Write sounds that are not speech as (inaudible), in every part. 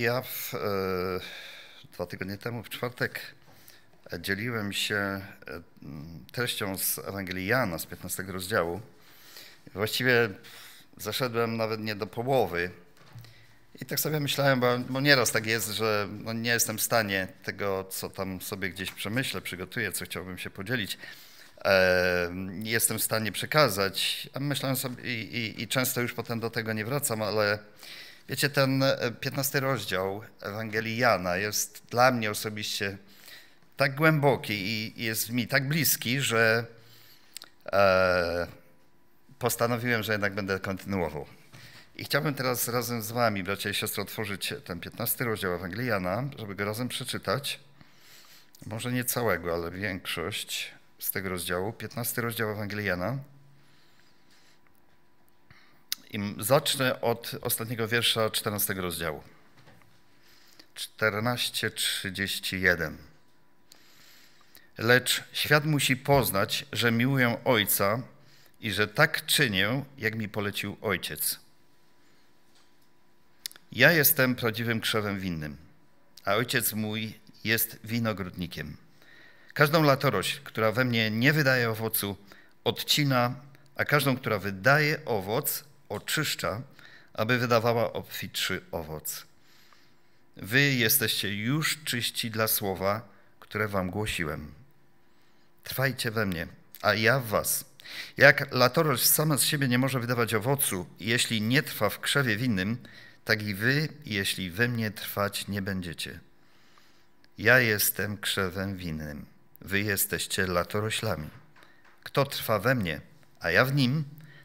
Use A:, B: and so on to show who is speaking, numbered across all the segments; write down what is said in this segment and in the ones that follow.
A: ja w, e, dwa tygodnie temu, w czwartek, dzieliłem się e, treścią z Ewangelii Jana, z 15 rozdziału. Właściwie zaszedłem nawet nie do połowy. I tak sobie myślałem, bo, bo nieraz tak jest, że no nie jestem w stanie tego, co tam sobie gdzieś przemyślę, przygotuję, co chciałbym się podzielić, e, nie jestem w stanie przekazać. A myślałem sobie i, i, i często już potem do tego nie wracam, ale Wiecie, ten 15 e, rozdział Ewangelii Jana jest dla mnie osobiście tak głęboki i jest mi tak bliski, że e, postanowiłem, że jednak będę kontynuował. I chciałbym teraz razem z wami, bracia i siostry, otworzyć ten 15 rozdział Ewangelii Jana, żeby go razem przeczytać. Może nie całego, ale większość z tego rozdziału. 15 rozdział Ewangelii Jana. I zacznę od ostatniego wiersza 14 rozdziału. 14:31. Lecz świat musi poznać, że miłuję Ojca i że tak czynię, jak mi polecił Ojciec. Ja jestem prawdziwym krzewem winnym, a Ojciec mój jest winogrodnikiem. Każdą latorość, która we mnie nie wydaje owocu, odcina, a każdą, która wydaje owoc, oczyszcza, aby wydawała obfitszy owoc. Wy jesteście już czyści dla słowa, które wam głosiłem. Trwajcie we mnie, a ja w was. Jak latorość sama z siebie nie może wydawać owocu, jeśli nie trwa w krzewie winnym, tak i wy, jeśli we mnie trwać nie będziecie. Ja jestem krzewem winnym, wy jesteście latoroślami. Kto trwa we mnie, a ja w nim,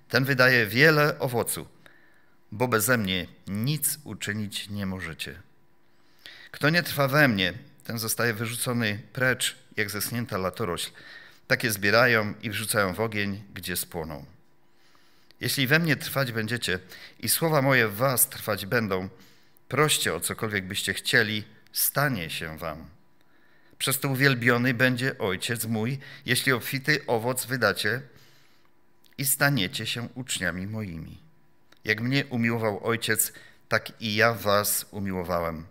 A: ten wydaje wiele owocu, bo beze mnie nic uczynić nie możecie. Kto nie trwa we mnie, ten zostaje wyrzucony precz, jak zeschnięta latorośl. Takie zbierają i wrzucają w ogień, gdzie spłoną. Jeśli we mnie trwać będziecie i słowa moje w was trwać będą, proście o cokolwiek byście chcieli, stanie się wam. Przez to uwielbiony będzie Ojciec mój, jeśli obfity owoc wydacie i staniecie się uczniami moimi. Jak mnie umiłował Ojciec, tak i ja was umiłowałem.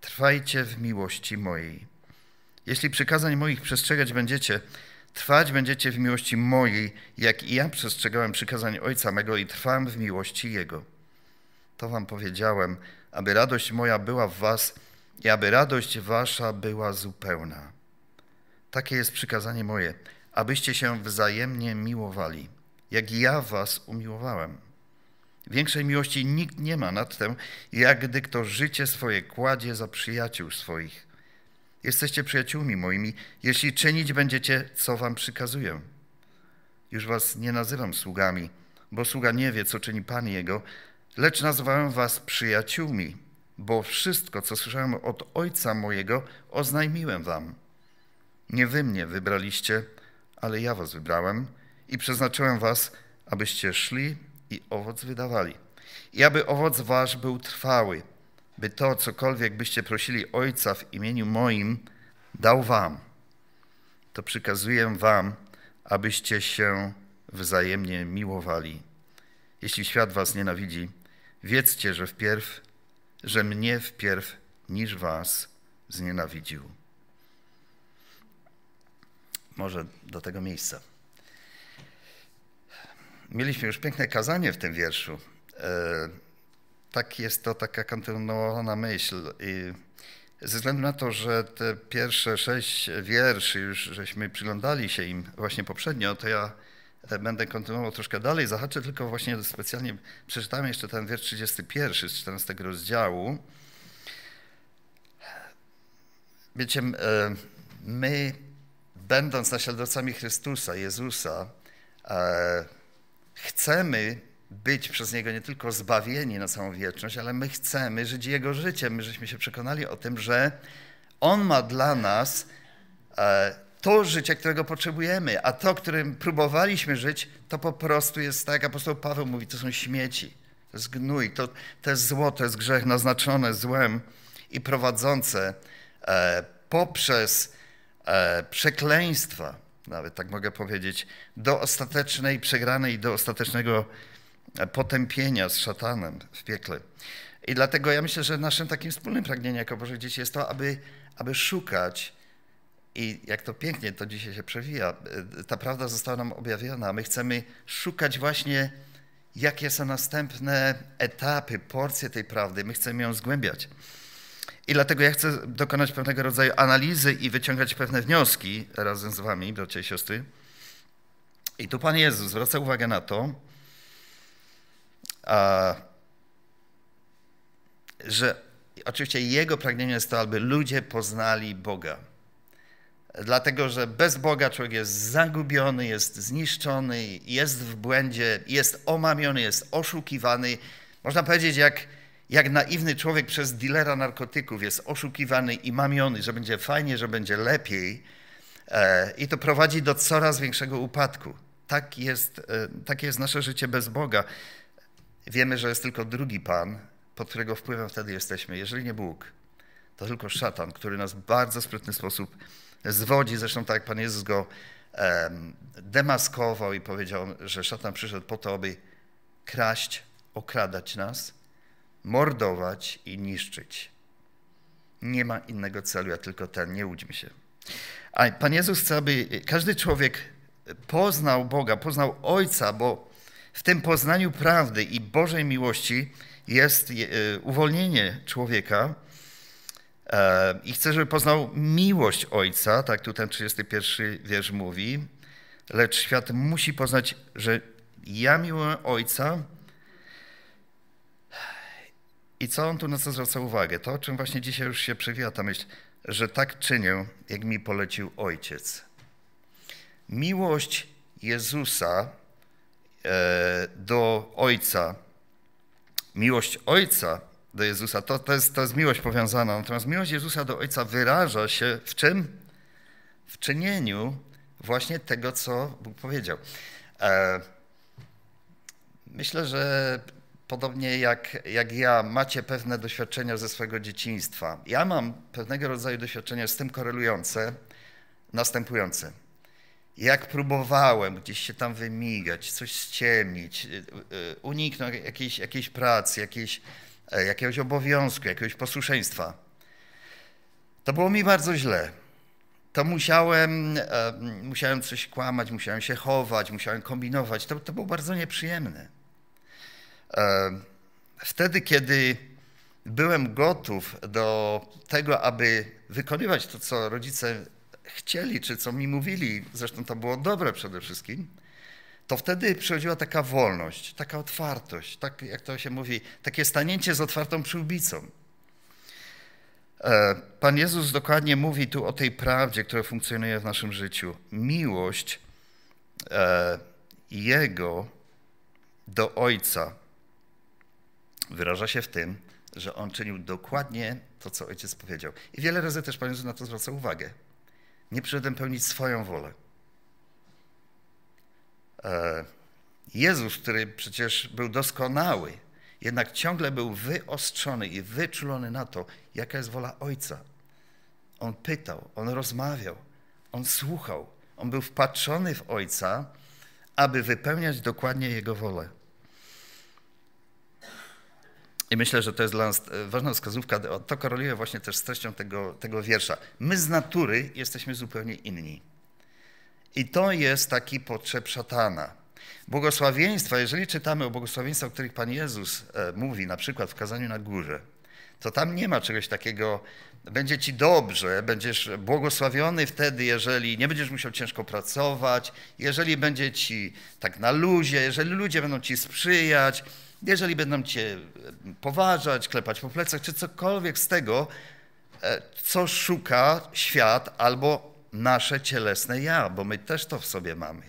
A: Trwajcie w miłości mojej. Jeśli przykazań moich przestrzegać będziecie, trwać będziecie w miłości mojej, jak i ja przestrzegałem przykazań Ojca mego i trwam w miłości Jego. To wam powiedziałem, aby radość moja była w was i aby radość wasza była zupełna. Takie jest przykazanie moje, abyście się wzajemnie miłowali jak ja was umiłowałem. Większej miłości nikt nie ma nad tym, jak gdy kto życie swoje kładzie za przyjaciół swoich. Jesteście przyjaciółmi moimi, jeśli czynić będziecie, co wam przykazuję. Już was nie nazywam sługami, bo sługa nie wie, co czyni Pan jego, lecz nazwałem was przyjaciółmi, bo wszystko, co słyszałem od Ojca mojego, oznajmiłem wam. Nie wy mnie wybraliście, ale ja was wybrałem – i przeznaczyłem was, abyście szli i owoc wydawali. I aby owoc wasz był trwały, by to, cokolwiek byście prosili Ojca w imieniu moim, dał wam. To przykazuję wam, abyście się wzajemnie miłowali. Jeśli świat was nienawidzi, wiedzcie, że wpierw, że mnie wpierw niż was znienawidził. Może do tego miejsca mieliśmy już piękne kazanie w tym wierszu. E, tak jest to taka kontynuowana myśl. I ze względu na to, że te pierwsze sześć wierszy już żeśmy przyglądali się im właśnie poprzednio, to ja e, będę kontynuował troszkę dalej. Zahaczę tylko właśnie specjalnie, przeczytałem jeszcze ten wiersz 31 z 14 rozdziału. Wiecie, e, my, będąc naśladowcami Chrystusa, Jezusa, chcemy być przez Niego nie tylko zbawieni na całą wieczność, ale my chcemy żyć Jego życiem. My żeśmy się przekonali o tym, że On ma dla nas e, to życie, którego potrzebujemy, a to, którym próbowaliśmy żyć, to po prostu jest tak, apostoł Paweł mówi, to są śmieci, to jest gnój, to, to jest zło, to jest grzech naznaczone złem i prowadzące e, poprzez e, przekleństwa nawet tak mogę powiedzieć, do ostatecznej przegranej, do ostatecznego potępienia z szatanem w piekle. I dlatego ja myślę, że naszym takim wspólnym pragnieniem jako Boże dzieci jest to, aby, aby szukać i jak to pięknie to dzisiaj się przewija, e, ta prawda została nam objawiona. My chcemy szukać właśnie, jakie są następne etapy, porcje tej prawdy. My chcemy ją zgłębiać. I dlatego ja chcę dokonać pewnego rodzaju analizy i wyciągać pewne wnioski razem z wami, bracia i siostry. I tu Pan Jezus zwraca uwagę na to, że oczywiście Jego pragnienie jest to, aby ludzie poznali Boga. Dlatego, że bez Boga człowiek jest zagubiony, jest zniszczony, jest w błędzie, jest omamiony, jest oszukiwany. Można powiedzieć, jak jak naiwny człowiek przez dilera narkotyków jest oszukiwany i mamiony, że będzie fajnie, że będzie lepiej, e, i to prowadzi do coraz większego upadku. Tak jest, e, takie jest nasze życie bez Boga. Wiemy, że jest tylko drugi Pan, pod którego wpływem wtedy jesteśmy. Jeżeli nie Bóg, to tylko szatan, który nas w bardzo sprytny sposób zwodzi. Zresztą tak jak Pan Jezus go demaskował i powiedział, że szatan przyszedł po to, aby kraść, okradać nas mordować i niszczyć. Nie ma innego celu, jak tylko ten, nie łudźmy się. A Pan Jezus chce, aby każdy człowiek poznał Boga, poznał Ojca, bo w tym poznaniu prawdy i Bożej miłości jest e, uwolnienie człowieka e, i chce, żeby poznał miłość Ojca, tak tu ten 31 wiersz mówi, lecz świat musi poznać, że ja miłuję Ojca, i co on tu na co zwraca uwagę? To, o czym właśnie dzisiaj już się przewija ta myśl, że tak czynię, jak mi polecił Ojciec. Miłość Jezusa e, do Ojca, miłość Ojca do Jezusa, to, to, jest, to jest miłość powiązana. Natomiast miłość Jezusa do Ojca wyraża się w czym? W czynieniu właśnie tego, co Bóg powiedział. E, myślę, że podobnie jak, jak ja, macie pewne doświadczenia ze swojego dzieciństwa. Ja mam pewnego rodzaju doświadczenia z tym korelujące, następujące. Jak próbowałem gdzieś się tam wymigać, coś ściemnić, y, y, uniknąć jakiejś, jakiejś pracy, jakiejś, e, jakiegoś obowiązku, jakiegoś posłuszeństwa, to było mi bardzo źle. To musiałem, e, musiałem coś kłamać, musiałem się chować, musiałem kombinować. To, to było bardzo nieprzyjemne. E, wtedy, kiedy byłem gotów do tego, aby wykonywać to, co rodzice chcieli, czy co mi mówili, zresztą to było dobre przede wszystkim, to wtedy przychodziła taka wolność, taka otwartość, tak jak to się mówi, takie stanięcie z otwartą przyłbicą. E, Pan Jezus dokładnie mówi tu o tej prawdzie, która funkcjonuje w naszym życiu. Miłość e, Jego do Ojca wyraża się w tym, że on czynił dokładnie to, co ojciec powiedział. I wiele razy też Pan Jezus na to zwraca uwagę. Nie przyszedłem pełnić swoją wolę. E, Jezus, który przecież był doskonały, jednak ciągle był wyostrzony i wyczulony na to, jaka jest wola Ojca. On pytał, on rozmawiał, on słuchał, on był wpatrzony w Ojca, aby wypełniać dokładnie Jego wolę. I myślę, że to jest dla nas e, ważna wskazówka. To koroluje właśnie też z treścią tego, tego wiersza. My z natury jesteśmy zupełnie inni. I to jest taki potrzeb szatana. Błogosławieństwa, jeżeli czytamy o błogosławieństwach, o których Pan Jezus e, mówi, na przykład w kazaniu na górze, to tam nie ma czegoś takiego, będzie ci dobrze, będziesz błogosławiony wtedy, jeżeli nie będziesz musiał ciężko pracować, jeżeli będzie ci tak na luzie, jeżeli ludzie będą ci sprzyjać, jeżeli będą cię e, poważać, klepać po plecach, czy cokolwiek z tego, e, co szuka świat albo nasze cielesne ja, bo my też to w sobie mamy.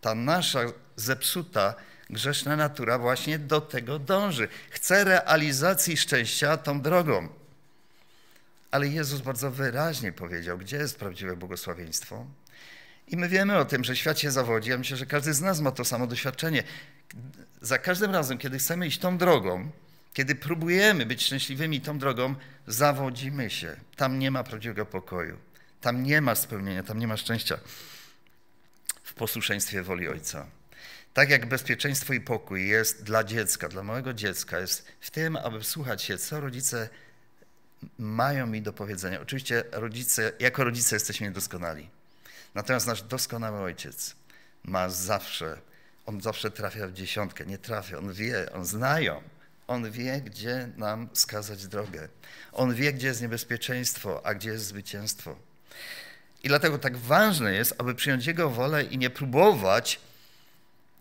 A: Ta nasza zepsuta, grzeszna natura właśnie do tego dąży. Chce realizacji szczęścia tą drogą. Ale Jezus bardzo wyraźnie powiedział, gdzie jest prawdziwe błogosławieństwo. I my wiemy o tym, że świat się zawodzi. Ja myślę, że każdy z nas ma to samo doświadczenie za każdym razem, kiedy chcemy iść tą drogą, kiedy próbujemy być szczęśliwymi tą drogą, zawodzimy się. Tam nie ma prawdziwego pokoju. Tam nie ma spełnienia, tam nie ma szczęścia. W posłuszeństwie woli Ojca. Tak jak bezpieczeństwo i pokój jest dla dziecka, dla małego dziecka, jest w tym, aby słuchać się, co rodzice mają mi do powiedzenia. Oczywiście rodzice, jako rodzice jesteśmy niedoskonali. Natomiast nasz doskonały ojciec ma zawsze on zawsze trafia w dziesiątkę. Nie trafia, on wie, on zna ją. On wie, gdzie nam wskazać drogę. On wie, gdzie jest niebezpieczeństwo, a gdzie jest zwycięstwo. I dlatego tak ważne jest, aby przyjąć Jego wolę i nie próbować,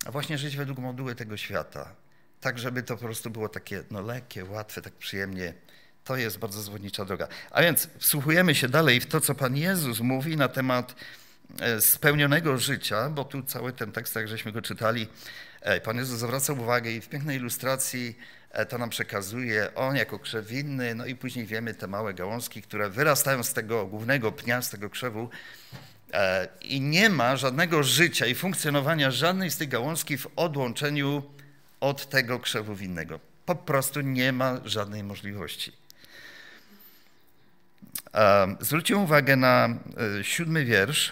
A: a właśnie żyć według moduły tego świata. Tak, żeby to po prostu było takie no, lekkie, łatwe, tak przyjemnie. To jest bardzo zwodnicza droga. A więc wsłuchujemy się dalej w to, co Pan Jezus mówi na temat E, spełnionego życia, bo tu cały ten tekst, jak żeśmy go czytali, e, Pan Jezus zwraca uwagę i w pięknej ilustracji e, to nam przekazuje on jako krzewinny, no i później wiemy te małe gałązki, które wyrastają z tego głównego pnia, z tego krzewu i nie ma żadnego życia i funkcjonowania żadnej z tych gałązki w odłączeniu od tego krzewu winnego. Po prostu nie ma żadnej możliwości. Zwróćcie uwagę na siódmy wiersz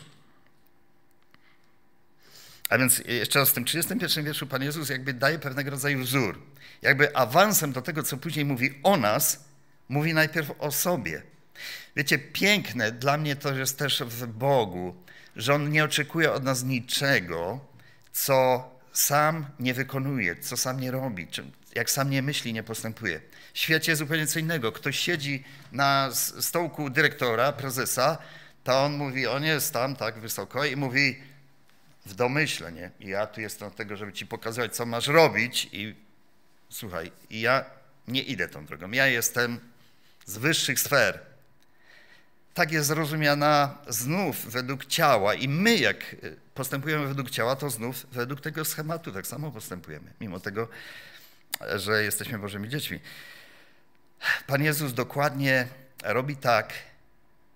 A: a więc jeszcze raz w tym 31 wierszu Pan Jezus jakby daje pewnego rodzaju wzór. Jakby awansem do tego, co później mówi o nas, mówi najpierw o sobie. Wiecie, piękne dla mnie to jest też w Bogu, że On nie oczekuje od nas niczego, co sam nie wykonuje, co sam nie robi, jak sam nie myśli, nie postępuje. W świecie zupełnie co innego. Ktoś siedzi na stołku dyrektora, prezesa, to on mówi, on jest tam tak wysoko i mówi, w domyśle, nie? I ja tu jestem do tego, żeby ci pokazywać, co masz robić i słuchaj, i ja nie idę tą drogą. Ja jestem z wyższych sfer. Tak jest rozumiana znów według ciała i my jak y, postępujemy według ciała, to znów według tego schematu tak samo postępujemy, mimo tego, że jesteśmy Bożymi dziećmi. Pan Jezus dokładnie robi tak,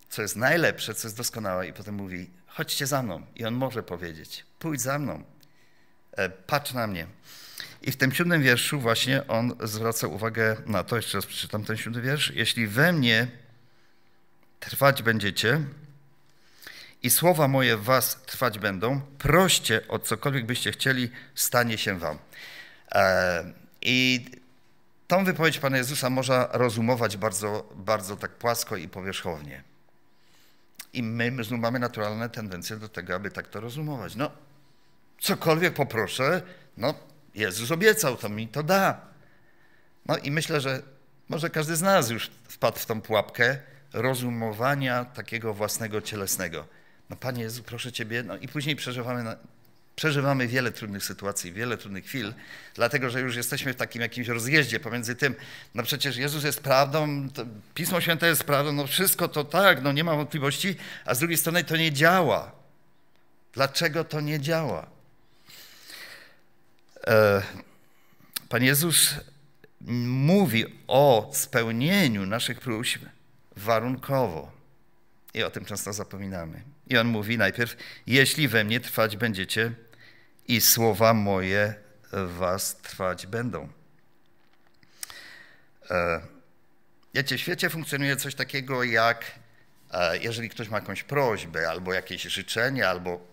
A: co jest najlepsze, co jest doskonałe i potem mówi, chodźcie za mną. I on może powiedzieć, pójdź za mną, e, patrz na mnie. I w tym siódmym wierszu właśnie on zwraca uwagę na to, jeszcze raz przeczytam ten siódmy wiersz, jeśli we mnie trwać będziecie i słowa moje w was trwać będą, proście o cokolwiek byście chcieli, stanie się wam. E, I tą wypowiedź Pana Jezusa można rozumować bardzo, bardzo tak płasko i powierzchownie. I my znów mamy naturalne tendencje do tego, aby tak to rozumować. No, cokolwiek poproszę, no, Jezus obiecał, to mi to da. No i myślę, że może każdy z nas już wpadł w tą pułapkę rozumowania takiego własnego cielesnego. No Panie Jezu, proszę Ciebie, no i później przeżywamy Przeżywamy wiele trudnych sytuacji, wiele trudnych chwil, dlatego że już jesteśmy w takim jakimś rozjeździe pomiędzy tym, no przecież Jezus jest prawdą, Pismo Święte jest prawdą, no wszystko to tak, no nie ma wątpliwości, a z drugiej strony to nie działa. Dlaczego to nie działa? E, Pan Jezus mówi o spełnieniu naszych próśb warunkowo. I o tym często zapominamy. I on mówi najpierw: Jeśli we mnie trwać będziecie i słowa moje was trwać będą. E, wiecie, w świecie funkcjonuje coś takiego jak, e, jeżeli ktoś ma jakąś prośbę, albo jakieś życzenie, albo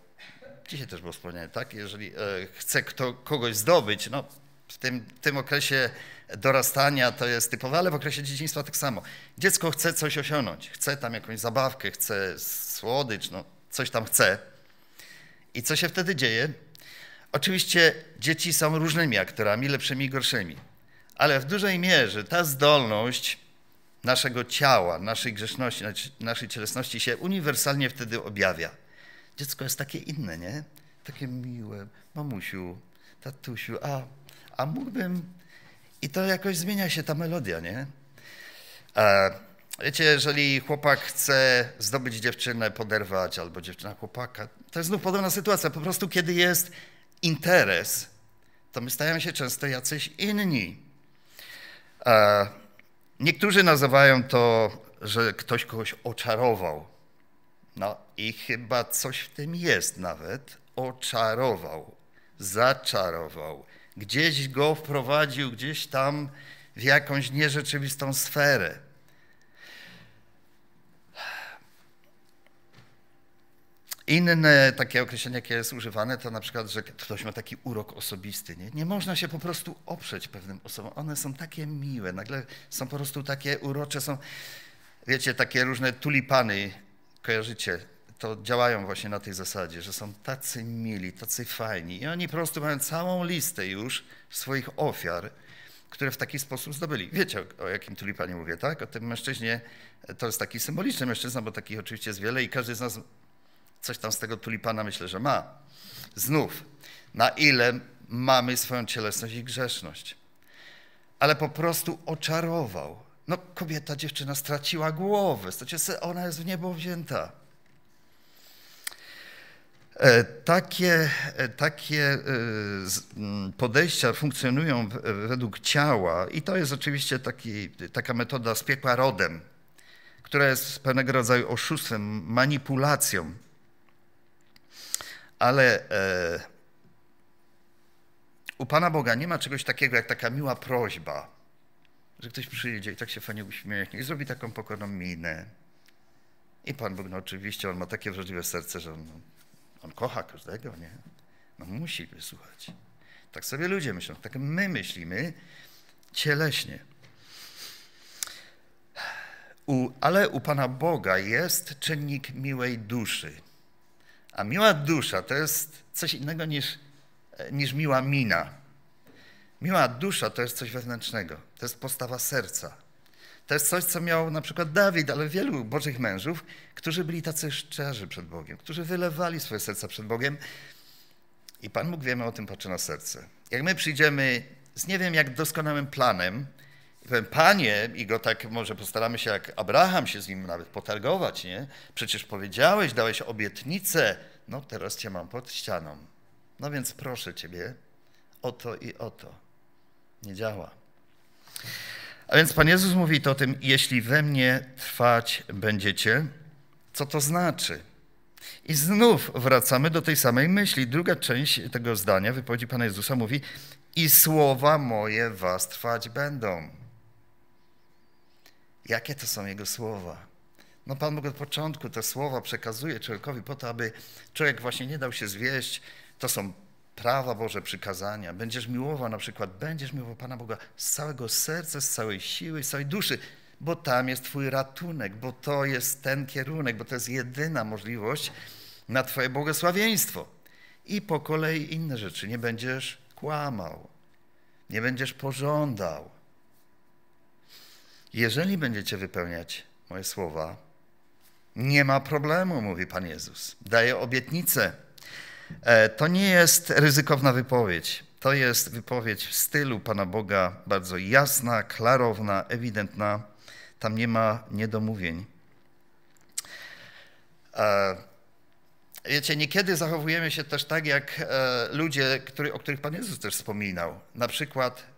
A: dzisiaj też było wspomniane, tak? Jeżeli e, chce kto, kogoś zdobyć, no w tym, tym okresie dorastania to jest typowe, ale w okresie dzieciństwa tak samo. Dziecko chce coś osiągnąć, chce tam jakąś zabawkę, chce słodycz, no coś tam chce. I co się wtedy dzieje? Oczywiście dzieci są różnymi aktorami, lepszymi i gorszymi, ale w dużej mierze ta zdolność naszego ciała, naszej grzeszności, znaczy naszej cielesności się uniwersalnie wtedy objawia. Dziecko jest takie inne, nie? Takie miłe. Mamusiu, tatusiu, a, a mógłbym... I to jakoś zmienia się ta melodia, nie? A, wiecie, jeżeli chłopak chce zdobyć dziewczynę, poderwać, albo dziewczyna chłopaka, to jest znów podobna sytuacja. Po prostu kiedy jest interes, to my stajemy się często jacyś inni. E, niektórzy nazywają to, że ktoś kogoś oczarował. No i chyba coś w tym jest nawet. Oczarował, zaczarował. Gdzieś go wprowadził, gdzieś tam w jakąś nierzeczywistą sferę. Inne takie określenie, jakie jest używane, to na przykład, że ktoś ma taki urok osobisty. Nie, nie można się po prostu oprzeć pewnym osobom. One są takie miłe, nagle są po prostu takie urocze, są, wiecie, takie różne tulipany, kojarzycie, to działają właśnie na tej zasadzie, że są tacy mili, tacy fajni i oni po prostu mają całą listę już swoich ofiar, które w taki sposób zdobyli. Wiecie, o jakim tulipanie mówię, tak? O tym mężczyźnie, to jest taki symboliczny mężczyzna, bo takich oczywiście jest wiele i każdy z nas Coś tam z tego tulipana myślę, że ma. Znów, na ile mamy swoją cielesność i grzeszność. Ale po prostu oczarował. No kobieta, dziewczyna straciła głowę. Znaczy, ona jest w niebo wzięta. E, takie, e, takie e, podejścia funkcjonują według ciała i to jest oczywiście taki, taka metoda z piekła rodem, która jest pewnego rodzaju oszustwem, manipulacją. Ale e, u Pana Boga nie ma czegoś takiego jak taka miła prośba, że ktoś przyjdzie i tak się fajnie uśmiechnie i zrobi taką pokorną minę. I Pan Bóg, no oczywiście, on ma takie wrażliwe serce, że on, on kocha każdego, nie? No musi wysłuchać. Tak sobie ludzie myślą, tak my myślimy cieleśnie. U, ale u Pana Boga jest czynnik miłej duszy. A miła dusza to jest coś innego niż, e, niż miła mina. Miła dusza to jest coś wewnętrznego, to jest postawa serca. To jest coś, co miał na przykład Dawid, ale wielu bożych mężów, którzy byli tacy szczerzy przed Bogiem, którzy wylewali swoje serca przed Bogiem. I Pan mógł wiemy o tym patrzy na serce. Jak my przyjdziemy z nie wiem jak doskonałym planem, powiem, panie, i go tak może postaramy się jak Abraham się z nim nawet potargować, nie? Przecież powiedziałeś, dałeś obietnicę, no teraz cię mam pod ścianą. No więc proszę ciebie o to i o to. Nie działa. A więc Pan Jezus mówi to o tym, jeśli we mnie trwać będziecie, co to znaczy? I znów wracamy do tej samej myśli. Druga część tego zdania, wypowiedzi Pana Jezusa mówi, i słowa moje was trwać będą. Jakie to są jego słowa? No Pan Bóg od początku te słowa przekazuje człowiekowi po to, aby człowiek właśnie nie dał się zwieść. To są prawa Boże, przykazania. Będziesz miłował na przykład, będziesz miłował Pana Boga z całego serca, z całej siły, z całej duszy, bo tam jest Twój ratunek, bo to jest ten kierunek, bo to jest jedyna możliwość na Twoje błogosławieństwo. I po kolei inne rzeczy. Nie będziesz kłamał, nie będziesz pożądał, jeżeli będziecie wypełniać moje słowa, nie ma problemu, mówi Pan Jezus. Daje obietnicę. E, to nie jest ryzykowna wypowiedź. To jest wypowiedź w stylu Pana Boga, bardzo jasna, klarowna, ewidentna. Tam nie ma niedomówień. E, wiecie, niekiedy zachowujemy się też tak, jak e, ludzie, o których Pan Jezus też wspominał. Na przykład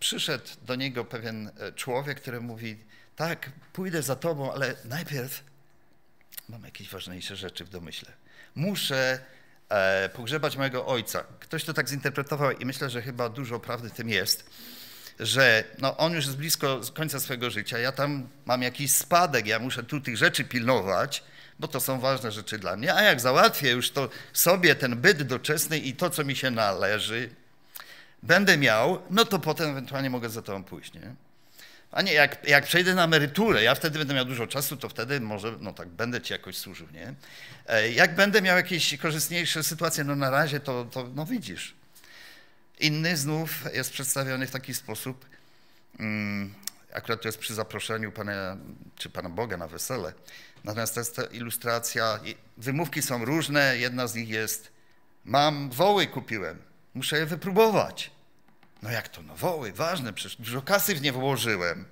A: przyszedł do niego pewien e, człowiek, który mówi: Tak, pójdę za tobą, ale najpierw mam jakieś ważniejsze rzeczy w domyśle. Muszę e, pogrzebać mojego ojca. Ktoś to tak zinterpretował i myślę, że chyba dużo prawdy tym jest, że no, on już jest blisko końca swojego życia. Ja tam mam jakiś spadek, ja muszę tu tych rzeczy pilnować bo to są ważne rzeczy dla mnie, a jak załatwię już to sobie ten byt doczesny i to, co mi się należy, będę miał, no to potem ewentualnie mogę za tobą pójść, nie? A nie, jak, jak przejdę na emeryturę, ja wtedy będę miał dużo czasu, to wtedy może, no tak, będę ci jakoś służył, nie? E, jak będę miał jakieś korzystniejsze sytuacje, no na razie to, to no widzisz. Inny znów jest przedstawiony w taki sposób, mm, akurat to jest przy zaproszeniu Pana, czy Pana Boga na wesele. Natomiast to jest ta ilustracja, wymówki są różne, jedna z nich jest, mam woły kupiłem, muszę je wypróbować. No jak to, no woły, ważne, przecież dużo kasy w nie włożyłem.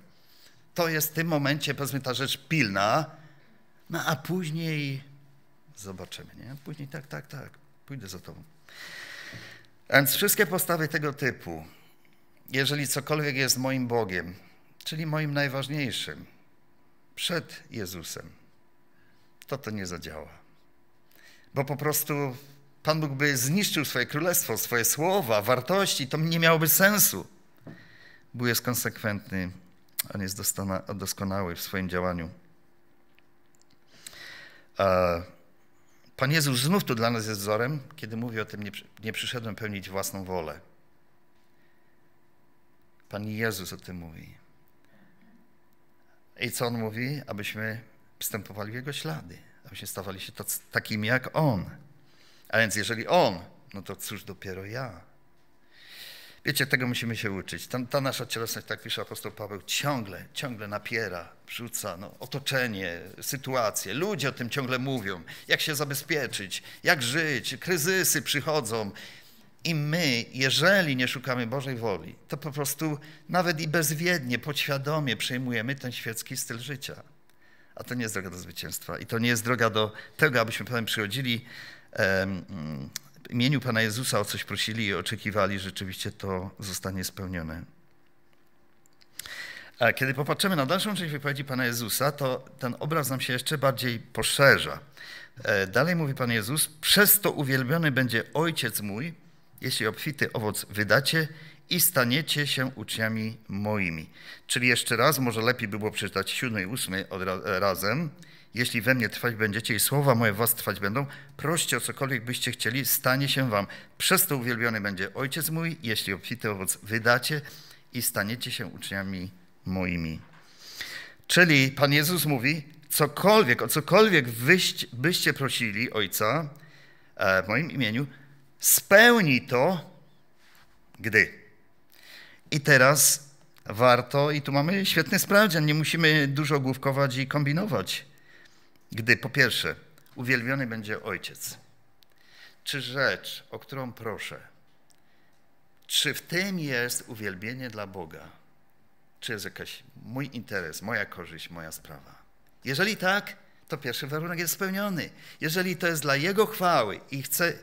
A: To jest w tym momencie, powiedzmy, ta rzecz pilna, no a później zobaczymy, nie? Później tak, tak, tak, pójdę za tobą. Więc wszystkie postawy tego typu, jeżeli cokolwiek jest moim Bogiem, czyli moim najważniejszym, przed Jezusem, to to nie zadziała. Bo po prostu Pan Bóg by zniszczył swoje królestwo, swoje słowa, wartości, to nie miałoby sensu. Bóg jest konsekwentny, On jest doskonały w swoim działaniu. Pan Jezus znów tu dla nas jest wzorem, kiedy mówi o tym, nie, nie przyszedłem pełnić własną wolę. Pan Jezus o tym mówi. I co On mówi? Abyśmy wstępowali w Jego ślady, abyśmy stawali się takimi jak On. A więc jeżeli On, no to cóż dopiero ja. Wiecie, tego musimy się uczyć. Ta, ta nasza cielesność, tak pisze apostoł Paweł, ciągle, ciągle napiera, rzuca, no, otoczenie, sytuacje. Ludzie o tym ciągle mówią, jak się zabezpieczyć, jak żyć, kryzysy przychodzą. I my, jeżeli nie szukamy Bożej woli, to po prostu nawet i bezwiednie, podświadomie przyjmujemy ten świecki styl życia. A to nie jest droga do zwycięstwa i to nie jest droga do tego, abyśmy potem przychodzili w mm, imieniu Pana Jezusa o coś prosili i oczekiwali, rzeczywiście to zostanie spełnione. A kiedy popatrzymy na dalszą część wypowiedzi Pana Jezusa, to ten obraz nam się jeszcze bardziej poszerza. E, dalej mówi Pan Jezus, przez to uwielbiony będzie Ojciec mój, jeśli obfity owoc wydacie i staniecie się uczniami moimi. Czyli jeszcze raz, może lepiej by było przeczytać siódmy i ósmy razem. Jeśli we mnie trwać będziecie i słowa moje was trwać będą, proście o cokolwiek byście chcieli, stanie się wam. Przez to uwielbiony będzie Ojciec mój, jeśli obfity owoc wydacie i staniecie się uczniami moimi. Czyli Pan Jezus mówi, cokolwiek, o cokolwiek wyście, byście prosili Ojca e, w moim imieniu, spełni to, gdy. I teraz warto, i tu mamy świetny sprawdzian, nie musimy dużo główkować i kombinować gdy po pierwsze uwielbiony będzie Ojciec? Czy rzecz, o którą proszę, czy w tym jest uwielbienie dla Boga? Czy jest jakiś mój interes, moja korzyść, moja sprawa? Jeżeli tak, to pierwszy warunek jest spełniony. Jeżeli to jest dla Jego chwały i chcę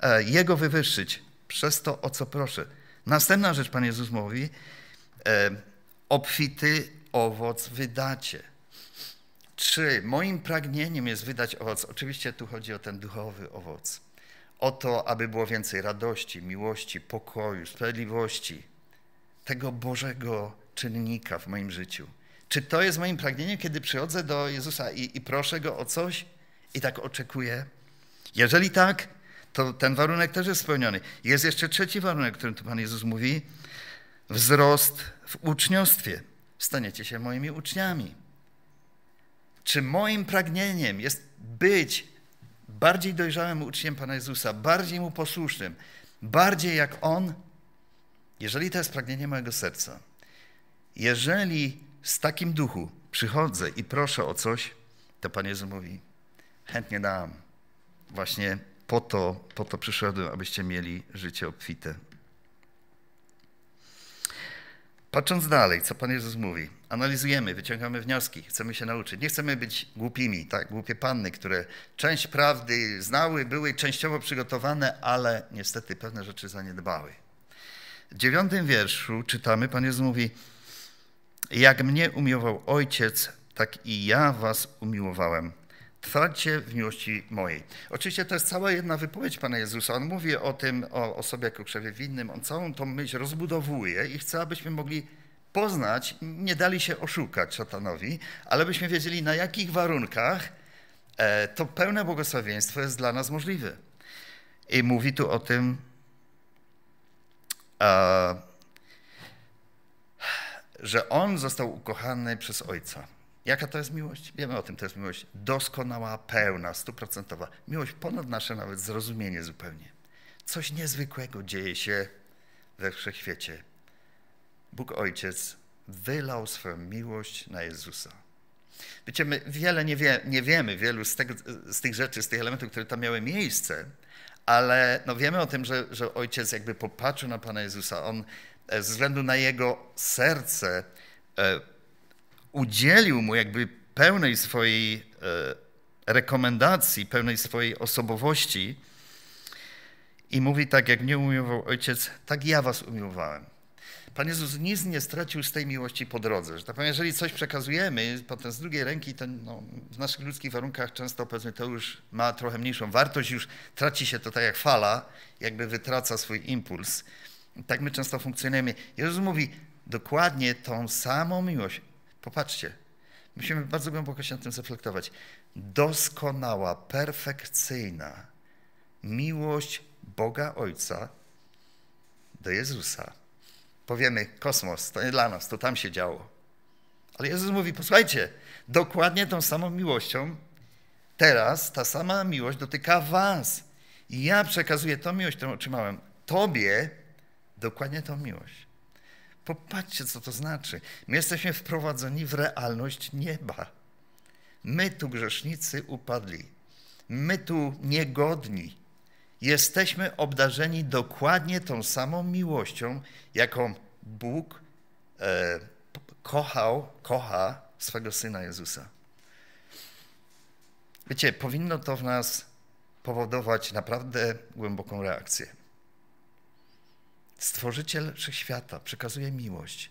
A: e, Jego wywyższyć przez to, o co proszę. Następna rzecz Pan Jezus mówi, e, obfity owoc wydacie. Czy moim pragnieniem jest wydać owoc? Oczywiście tu chodzi o ten duchowy owoc. O to, aby było więcej radości, miłości, pokoju, sprawiedliwości, tego Bożego czynnika w moim życiu. Czy to jest moim pragnieniem, kiedy przychodzę do Jezusa i, i proszę Go o coś i tak oczekuję? Jeżeli tak, to ten warunek też jest spełniony. Jest jeszcze trzeci warunek, o którym tu Pan Jezus mówi. Wzrost w uczniostwie. Staniecie się moimi uczniami. Czy moim pragnieniem jest być bardziej dojrzałym uczniem Pana Jezusa, bardziej Mu posłusznym, bardziej jak On? Jeżeli to jest pragnienie mojego serca, jeżeli z takim duchu przychodzę i proszę o coś, to Pan Jezus mówi, chętnie dam. Właśnie po to, po to przyszedłem, abyście mieli życie obfite. Patrząc dalej, co Pan Jezus mówi, analizujemy, wyciągamy wnioski, chcemy się nauczyć. Nie chcemy być głupimi, tak? Głupie panny, które część prawdy znały, były częściowo przygotowane, ale niestety pewne rzeczy zaniedbały. W dziewiątym wierszu czytamy, Pan Jezus mówi, jak mnie umiłował Ojciec, tak i ja was umiłowałem trwacie w miłości mojej. Oczywiście to jest cała jedna wypowiedź Pana Jezusa. On mówi o tym, o osobie jako krzewie winnym. On całą tą myśl rozbudowuje i chce, abyśmy mogli poznać, nie dali się oszukać szatanowi, ale byśmy wiedzieli, na jakich warunkach e, to pełne błogosławieństwo jest dla nas możliwe. I mówi tu o tym, że on został ukochany przez Ojca. Jaka to jest miłość? Wiemy o tym, to jest miłość doskonała, pełna, stuprocentowa. Miłość ponad nasze nawet zrozumienie zupełnie. Coś niezwykłego dzieje się we wszechświecie. Bóg Ojciec wylał swoją miłość na Jezusa. Wiecie, my wiele nie, wie, nie wiemy, wielu z, tego, z, tych rzeczy, z tych elementów, które tam miały miejsce, ale no wiemy o tym, że, że Ojciec jakby popatrzył na Pana Jezusa. On e, ze względu na Jego serce e, udzielił mu jakby pełnej swojej e, rekomendacji, pełnej swojej osobowości i mówi tak, jak mnie umiłował ojciec, tak ja was umiłowałem. Pan Jezus nic nie stracił z tej miłości po drodze. Że tak jeżeli coś przekazujemy potem z drugiej ręki, to no, w naszych ludzkich warunkach często powiedzmy to już ma trochę mniejszą wartość, już traci się to tak jak fala, jakby wytraca swój impuls. tak my często funkcjonujemy. Jezus mówi dokładnie tą samą miłość. Popatrzcie, musimy bardzo głęboko się nad tym zreflektować. Doskonała, perfekcyjna miłość Boga Ojca do Jezusa. Powiemy, kosmos, to nie dla nas, to tam się działo. Ale Jezus mówi, posłuchajcie, dokładnie tą samą miłością teraz ta sama miłość dotyka was. I ja przekazuję tą miłość, którą otrzymałem, tobie dokładnie tą miłość. Popatrzcie, co to znaczy. My jesteśmy wprowadzeni w realność nieba. My tu grzesznicy upadli. My tu niegodni. Jesteśmy obdarzeni dokładnie tą samą miłością, jaką Bóg e, kochał, kocha swego Syna Jezusa. Wiecie, powinno to w nas powodować naprawdę głęboką reakcję. Stworzyciel Wszechświata przekazuje miłość,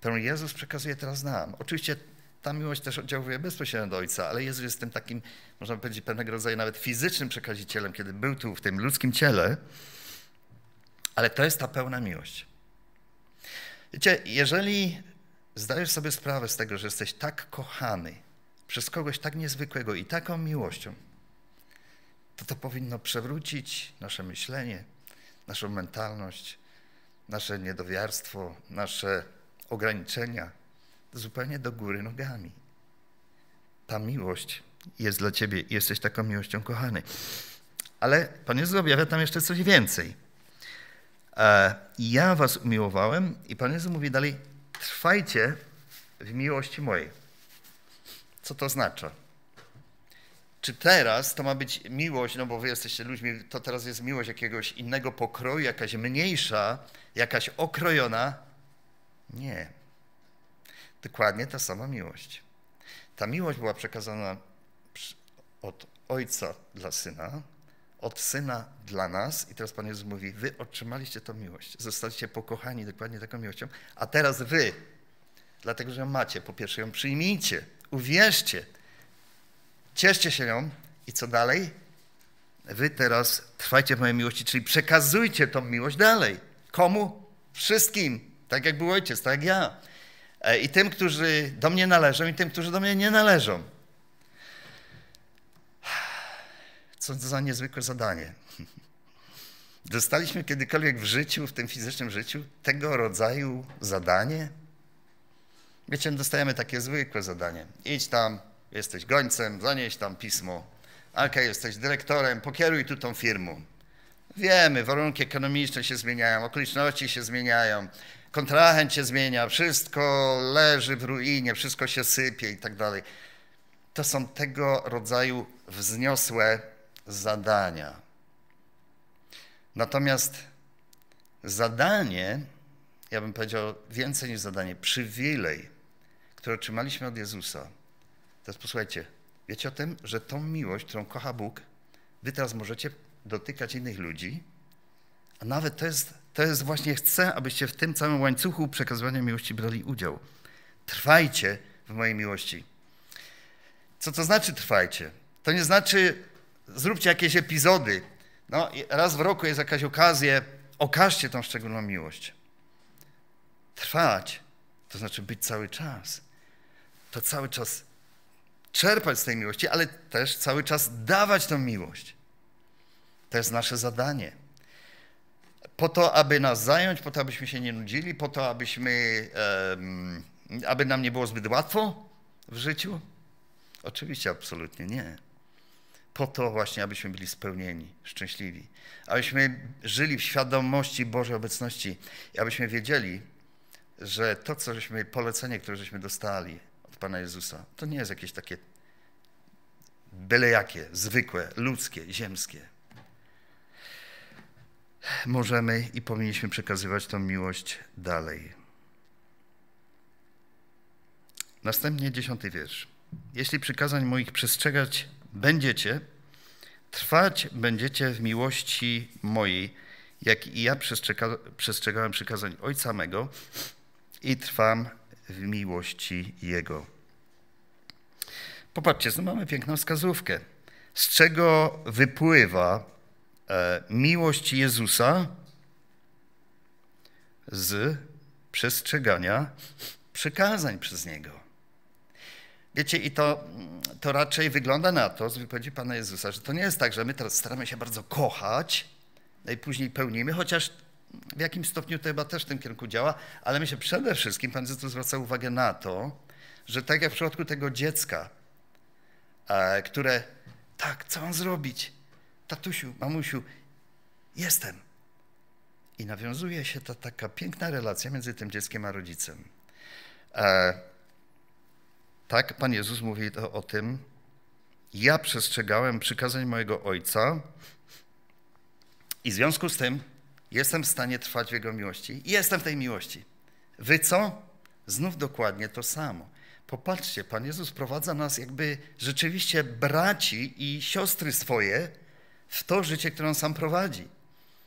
A: którą Jezus przekazuje teraz nam. Oczywiście ta miłość też oddziałuje bezpośrednio do Ojca, ale Jezus jest tym takim, można powiedzieć, pewnego rodzaju nawet fizycznym przekazicielem, kiedy był tu w tym ludzkim ciele, ale to jest ta pełna miłość. Wiecie, jeżeli zdajesz sobie sprawę z tego, że jesteś tak kochany przez kogoś tak niezwykłego i taką miłością, to to powinno przewrócić nasze myślenie, naszą mentalność, nasze niedowiarstwo, nasze ograniczenia zupełnie do góry nogami. Ta miłość jest dla ciebie, jesteś taką miłością kochany. Ale Pan Jezus objawia tam jeszcze coś więcej. E, ja was umiłowałem i Pan Jezus mówi dalej, trwajcie w miłości mojej. Co to znaczy? czy teraz to ma być miłość, no bo wy jesteście ludźmi, to teraz jest miłość jakiegoś innego pokroju, jakaś mniejsza, jakaś okrojona? Nie. Dokładnie ta sama miłość. Ta miłość była przekazana od ojca dla syna, od syna dla nas. I teraz Pan Jezus mówi: Wy otrzymaliście tą miłość, zostaliście pokochani dokładnie taką miłością, a teraz wy, dlatego że ją macie, po pierwsze ją przyjmijcie, uwierzcie, Cieszcie się nią. I co dalej? Wy teraz trwajcie w mojej miłości, czyli przekazujcie tą miłość dalej. Komu? Wszystkim. Tak jak był ojciec, tak jak ja. E, I tym, którzy do mnie należą, i tym, którzy do mnie nie należą. Co za niezwykłe zadanie. (laughs) Dostaliśmy kiedykolwiek w życiu, w tym fizycznym życiu, tego rodzaju zadanie? Wiecie, dostajemy takie zwykłe zadanie. Idź tam, jesteś gońcem, zanieś tam pismo. Alka, jesteś dyrektorem, pokieruj tu tą firmą. Wiemy, warunki ekonomiczne się zmieniają, okoliczności się zmieniają, kontrahent się zmienia, wszystko leży w ruinie, wszystko się sypie i tak dalej. To są tego rodzaju wzniosłe zadania. Natomiast zadanie, ja bym powiedział więcej niż zadanie, przywilej, które otrzymaliśmy od Jezusa, Teraz posłuchajcie, wiecie o tym, że tą miłość, którą kocha Bóg, wy teraz możecie dotykać innych ludzi, a nawet to jest, to jest właśnie chcę, abyście w tym całym łańcuchu przekazywania miłości brali udział. Trwajcie w mojej miłości. Co to znaczy trwajcie? To nie znaczy zróbcie jakieś epizody. No, raz w roku jest jakaś okazja, okażcie tą szczególną miłość. Trwać, to znaczy być cały czas. To cały czas czerpać z tej miłości, ale też cały czas dawać tą miłość. To jest nasze zadanie. Po to, aby nas zająć, po to, abyśmy się nie nudzili, po to, abyśmy, um, aby nam nie było zbyt łatwo w życiu? Oczywiście, absolutnie nie. Po to właśnie, abyśmy byli spełnieni, szczęśliwi, abyśmy żyli w świadomości Bożej obecności i abyśmy wiedzieli, że to, co żeśmy, polecenie, które żeśmy dostali, Pana Jezusa. To nie jest jakieś takie byle jakie, zwykłe, ludzkie, ziemskie. Możemy i powinniśmy przekazywać tą miłość dalej. Następnie dziesiąty wiersz. Jeśli przykazań moich przestrzegać będziecie, trwać będziecie w miłości mojej, jak i ja przestrzega, przestrzegałem przykazań Ojca mego i trwam w miłości Jego. Popatrzcie, tu no mamy piękną wskazówkę. Z czego wypływa e, miłość Jezusa? Z przestrzegania przykazań przez Niego. Wiecie, i to, to raczej wygląda na to z wypowiedzi Pana Jezusa, że to nie jest tak, że my teraz staramy się bardzo kochać, no i później pełnimy, chociaż w jakim stopniu to chyba też w tym kierunku działa, ale myślę przede wszystkim Pan Jezus zwraca uwagę na to, że tak jak w przypadku tego dziecka, E, które tak, co mam zrobić? Tatusiu, mamusiu, jestem. I nawiązuje się ta taka piękna relacja między tym dzieckiem a rodzicem. E, tak, Pan Jezus mówi to, o tym. Ja przestrzegałem przykazań mojego Ojca i w związku z tym jestem w stanie trwać w Jego miłości. i Jestem w tej miłości. Wy co? Znów dokładnie to samo. Popatrzcie, Pan Jezus prowadza nas jakby rzeczywiście braci i siostry swoje w to życie, które On sam prowadzi.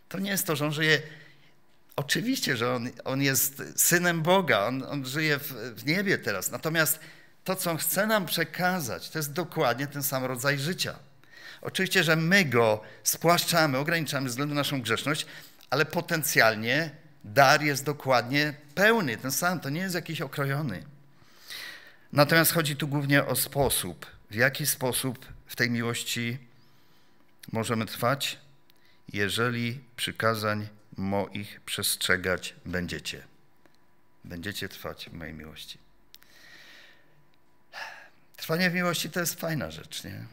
A: To nie jest to, że On żyje... Oczywiście, że On, on jest Synem Boga, On, on żyje w, w niebie teraz. Natomiast to, co On chce nam przekazać, to jest dokładnie ten sam rodzaj życia. Oczywiście, że my Go spłaszczamy, ograniczamy ze względu na naszą grzeszność, ale potencjalnie dar jest dokładnie pełny, ten sam, to nie jest jakiś okrojony. Natomiast chodzi tu głównie o sposób, w jaki sposób w tej miłości możemy trwać, jeżeli przykazań moich przestrzegać będziecie. Będziecie trwać w mojej miłości. Trwanie w miłości to jest fajna rzecz, nie?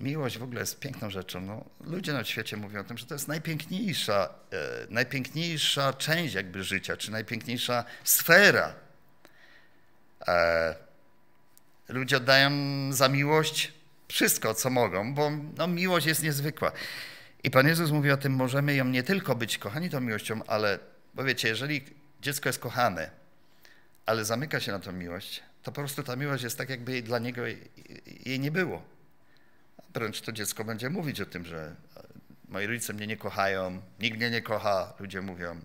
A: Miłość w ogóle jest piękną rzeczą. No, ludzie na świecie mówią o tym, że to jest najpiękniejsza, e, najpiękniejsza część jakby życia, czy najpiękniejsza sfera E, ludzie oddają za miłość wszystko, co mogą, bo no, miłość jest niezwykła. I Pan Jezus mówi o tym, możemy ją nie tylko być kochani tą miłością, ale, bo wiecie, jeżeli dziecko jest kochane, ale zamyka się na tą miłość, to po prostu ta miłość jest tak, jakby dla niego jej nie było. Wręcz to dziecko będzie mówić o tym, że moi rodzice mnie nie kochają, nikt mnie nie kocha, ludzie mówią,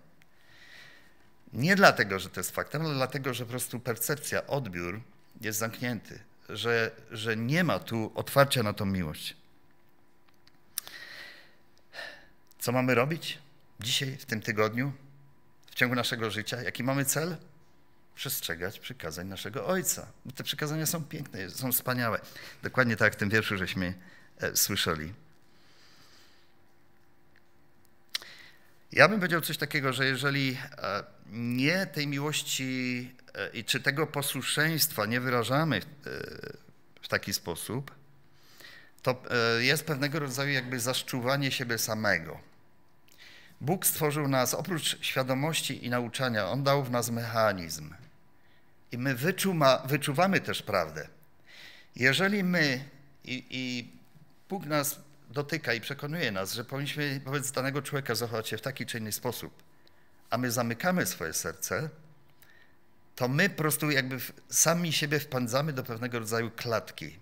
A: nie dlatego, że to jest faktem, ale dlatego, że po prostu percepcja, odbiór jest zamknięty, że, że nie ma tu otwarcia na tą miłość. Co mamy robić dzisiaj, w tym tygodniu, w ciągu naszego życia? Jaki mamy cel? Przestrzegać przykazań naszego Ojca. Te przykazania są piękne, są wspaniałe. Dokładnie tak jak w tym wierszu żeśmy e, słyszeli. Ja bym powiedział coś takiego, że jeżeli e, nie tej miłości e, i czy tego posłuszeństwa nie wyrażamy w e, taki sposób, to jest pewnego rodzaju jakby zaszczuwanie siebie samego. Bóg stworzył nas oprócz świadomości i nauczania, On dał w nas mechanizm. I my wyczuma, wyczuwamy też prawdę. Jeżeli my i, i Bóg nas dotyka i przekonuje nas, że powinniśmy wobec danego człowieka zachować się w taki czy inny sposób, a my zamykamy swoje serce, to my po prostu jakby sami siebie wpędzamy do pewnego rodzaju klatki.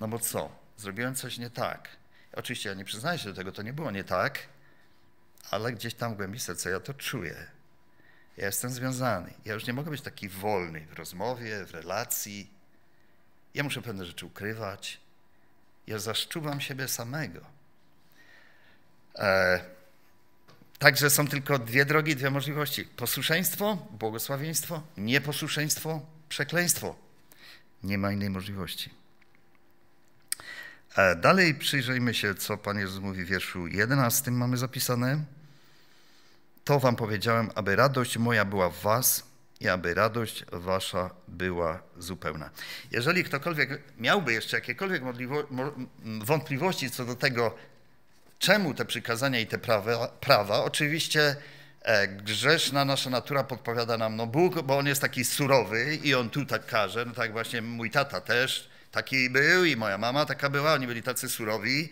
A: No bo co? Zrobiłem coś nie tak. Oczywiście ja nie przyznaję się do tego, to nie było nie tak, ale gdzieś tam w głębi serca ja to czuję. Ja jestem związany. Ja już nie mogę być taki wolny w rozmowie, w relacji. Ja muszę pewne rzeczy ukrywać ja zaszczuwam siebie samego. E, także są tylko dwie drogi, dwie możliwości. Posłuszeństwo, błogosławieństwo, nieposłuszeństwo, przekleństwo. Nie ma innej możliwości. E, dalej przyjrzyjmy się, co Pan Jezus mówi w wierszu 11, mamy zapisane. To wam powiedziałem, aby radość moja była w was i aby radość wasza była zupełna. Jeżeli ktokolwiek miałby jeszcze jakiekolwiek wątpliwości co do tego, czemu te przykazania i te prawa, prawa oczywiście e, grzeszna nasza natura podpowiada nam, no Bóg, bo On jest taki surowy i On tu tak każe, no tak właśnie mój tata też taki był i moja mama taka była, oni byli tacy surowi,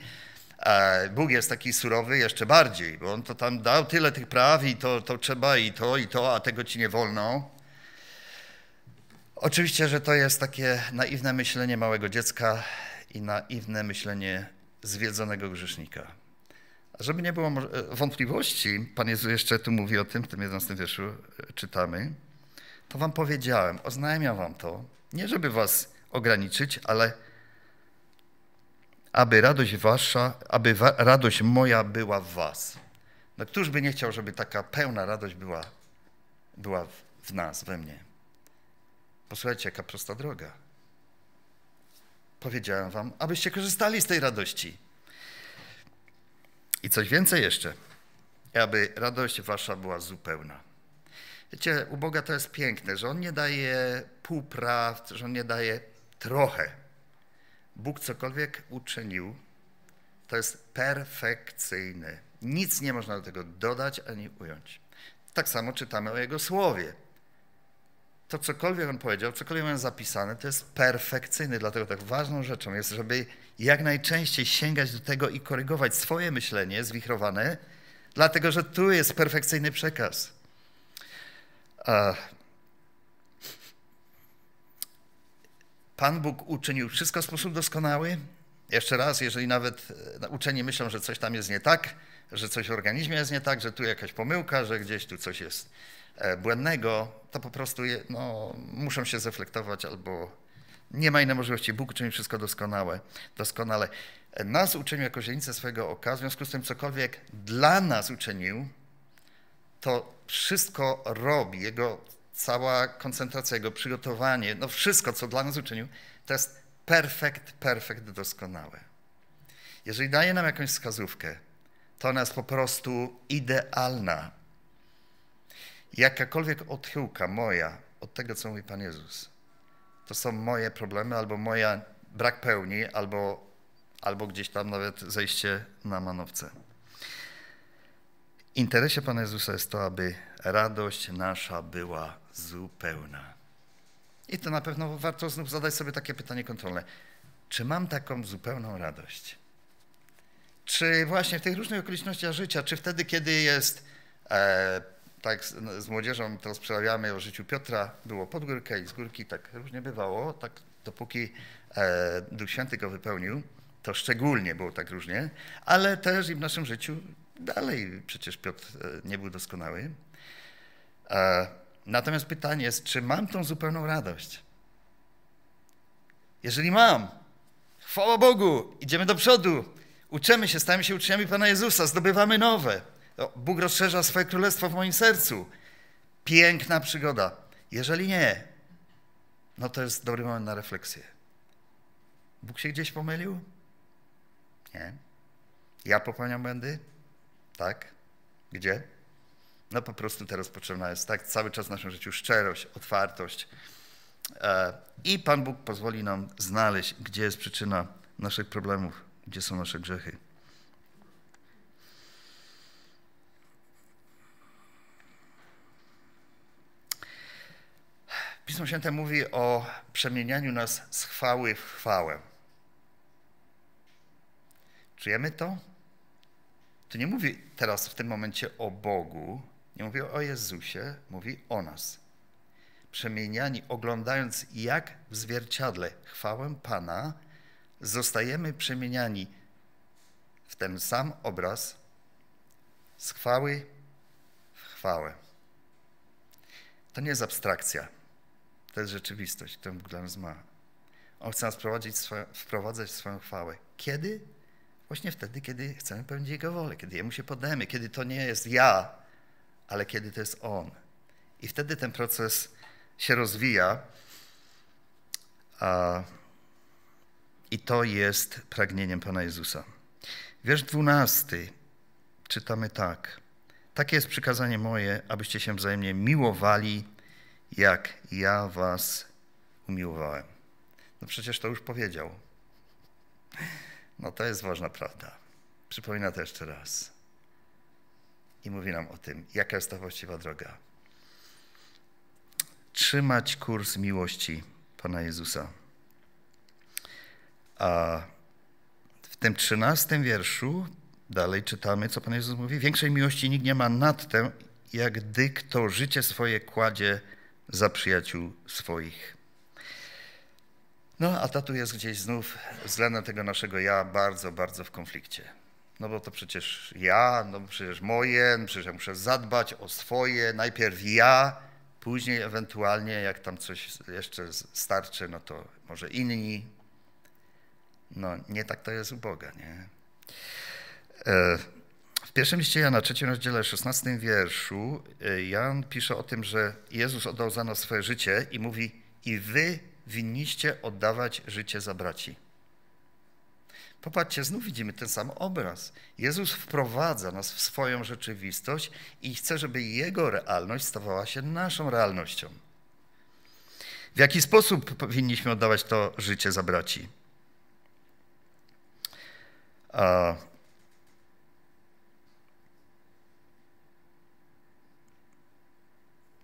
A: e, Bóg jest taki surowy jeszcze bardziej, bo On to tam dał tyle tych praw i to, to trzeba i to i to, a tego ci nie wolno. Oczywiście, że to jest takie naiwne myślenie małego dziecka i naiwne myślenie zwiedzonego grzesznika. A żeby nie było e, wątpliwości, Pan Jezus jeszcze tu mówi o tym, w tym 11 wierszu e, czytamy, to wam powiedziałem, oznajmiam wam to, nie żeby was ograniczyć, ale aby radość wasza, aby wa radość moja była w was. No któż by nie chciał, żeby taka pełna radość była, była w nas, we mnie. Posłuchajcie, jaka prosta droga. Powiedziałem wam, abyście korzystali z tej radości. I coś więcej jeszcze, aby radość wasza była zupełna. Wiecie, u Boga to jest piękne, że On nie daje półpraw, że On nie daje trochę. Bóg cokolwiek uczynił, to jest perfekcyjny. Nic nie można do tego dodać ani ująć. Tak samo czytamy o Jego Słowie to cokolwiek on powiedział, cokolwiek on zapisane, to jest perfekcyjny. Dlatego tak ważną rzeczą jest, żeby jak najczęściej sięgać do tego i korygować swoje myślenie zwichrowane, dlatego że tu jest perfekcyjny przekaz. Pan Bóg uczynił wszystko w sposób doskonały. Jeszcze raz, jeżeli nawet e, uczeni myślą, że coś tam jest nie tak, że coś w organizmie jest nie tak, że tu jakaś pomyłka, że gdzieś tu coś jest E, błędnego, to po prostu no, muszą się zreflektować albo nie ma innej możliwości. Bóg czyni wszystko doskonałe, doskonale. E, nas uczynił jako źrenice swojego oka, w związku z tym cokolwiek dla nas uczynił, to wszystko robi, jego cała koncentracja, jego przygotowanie, no wszystko, co dla nas uczynił, to jest perfekt, perfekt doskonałe. Jeżeli daje nam jakąś wskazówkę, to ona jest po prostu idealna, jakakolwiek odchyłka moja od tego, co mówi Pan Jezus, to są moje problemy, albo moja brak pełni, albo, albo gdzieś tam nawet zejście na manowce. Interesie Pana Jezusa jest to, aby radość nasza była zupełna. I to na pewno warto znów zadać sobie takie pytanie kontrolne. Czy mam taką zupełną radość? Czy właśnie w tych różnych okolicznościach życia, czy wtedy, kiedy jest e, tak z, no, z młodzieżą teraz rozprawiamy o życiu Piotra, było pod górkę i z górki, tak różnie bywało, tak dopóki e, Duch Święty go wypełnił, to szczególnie było tak różnie, ale też i w naszym życiu dalej przecież Piotr e, nie był doskonały. E, natomiast pytanie jest, czy mam tą zupełną radość? Jeżeli mam, chwała Bogu, idziemy do przodu, uczymy się, stajemy się uczniami Pana Jezusa, zdobywamy nowe. No, Bóg rozszerza swoje królestwo w moim sercu. Piękna przygoda. Jeżeli nie, no to jest dobry moment na refleksję. Bóg się gdzieś pomylił? Nie. Ja popełniam błędy? Tak. Gdzie? No po prostu teraz potrzebna jest tak cały czas w naszym życiu szczerość, otwartość. E, I Pan Bóg pozwoli nam znaleźć, gdzie jest przyczyna naszych problemów, gdzie są nasze grzechy. Pismo Święte mówi o przemienianiu nas z chwały w chwałę. Czujemy to? To nie mówi teraz w tym momencie o Bogu, nie mówi o Jezusie, mówi o nas. Przemieniani, oglądając jak w zwierciadle chwałę Pana, zostajemy przemieniani w ten sam obraz z chwały w chwałę. To nie jest abstrakcja. To jest rzeczywistość, którą dla nas ma. On chce nas wprowadzać w swoją chwałę. Kiedy? Właśnie wtedy, kiedy chcemy pełnić Jego wolę, kiedy Jemu się podajemy, kiedy to nie jest ja, ale kiedy to jest On. I wtedy ten proces się rozwija. A, I to jest pragnieniem Pana Jezusa. Wiersz dwunasty czytamy tak. Takie jest przykazanie moje, abyście się wzajemnie miłowali jak ja was umiłowałem. No przecież to już powiedział. No to jest ważna prawda. Przypomina to jeszcze raz. I mówi nam o tym, jaka jest ta właściwa droga. Trzymać kurs miłości Pana Jezusa. A w tym trzynastym wierszu dalej czytamy, co Pan Jezus mówi. Większej miłości nikt nie ma nad tym, jak gdy kto życie swoje kładzie za przyjaciół swoich. No, a tatu jest gdzieś znów względem tego naszego ja bardzo, bardzo w konflikcie. No bo to przecież ja, no przecież moje, no, przecież ja muszę zadbać o swoje, najpierw ja, później ewentualnie jak tam coś jeszcze starczy, no to może inni. No nie tak to jest u Boga, nie? E, pierwszym liście Jana, trzecim rozdziale, 16 wierszu, e, Jan pisze o tym, że Jezus oddał za nas swoje życie i mówi, i wy winniście oddawać życie za braci. Popatrzcie, znów widzimy ten sam obraz. Jezus wprowadza nas w swoją rzeczywistość i chce, żeby Jego realność stawała się naszą realnością. W jaki sposób powinniśmy oddawać to życie za braci?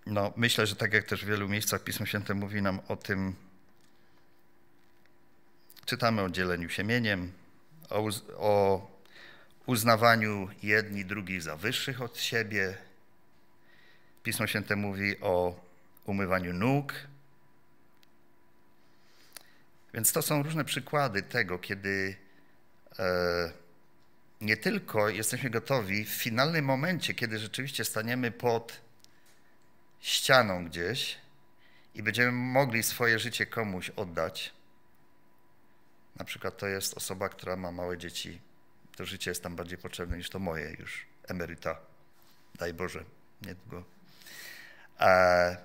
A: no, myślę, że tak jak też w wielu miejscach Pismo Święte mówi nam o tym, czytamy o dzieleniu się mieniem, o, uz o uznawaniu jedni drugich za wyższych od siebie. Pismo Święte mówi o umywaniu nóg. Więc to są różne przykłady tego, kiedy e, nie tylko jesteśmy gotowi w finalnym momencie, kiedy rzeczywiście staniemy pod ścianą gdzieś i będziemy mogli swoje życie komuś oddać, na przykład to jest osoba, która ma małe dzieci, to życie jest tam bardziej potrzebne niż to moje już, emeryta, daj Boże, niedługo. E,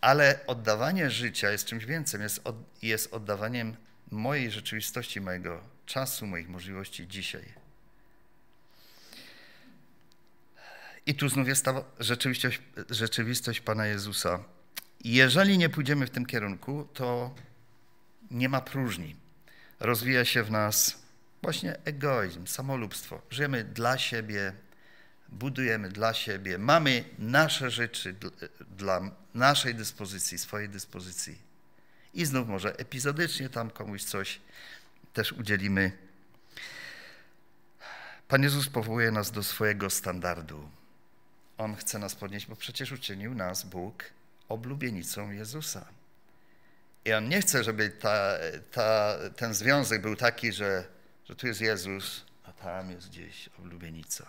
A: ale oddawanie życia jest czymś więcej, jest, jest oddawaniem mojej rzeczywistości, mojego czasu, moich możliwości dzisiaj. I tu znów jest ta rzeczywistość, rzeczywistość Pana Jezusa. Jeżeli nie pójdziemy w tym kierunku, to nie ma próżni. Rozwija się w nas właśnie egoizm, samolubstwo. Żyjemy dla siebie, budujemy dla siebie, mamy nasze rzeczy dla naszej dyspozycji, swojej dyspozycji. I znów może epizodycznie tam komuś coś też udzielimy. Pan Jezus powołuje nas do swojego standardu. On chce nas podnieść, bo przecież uczynił nas Bóg oblubienicą Jezusa. I on nie chce, żeby ta, ta, ten związek był taki, że, że tu jest Jezus, a tam jest gdzieś oblubienica.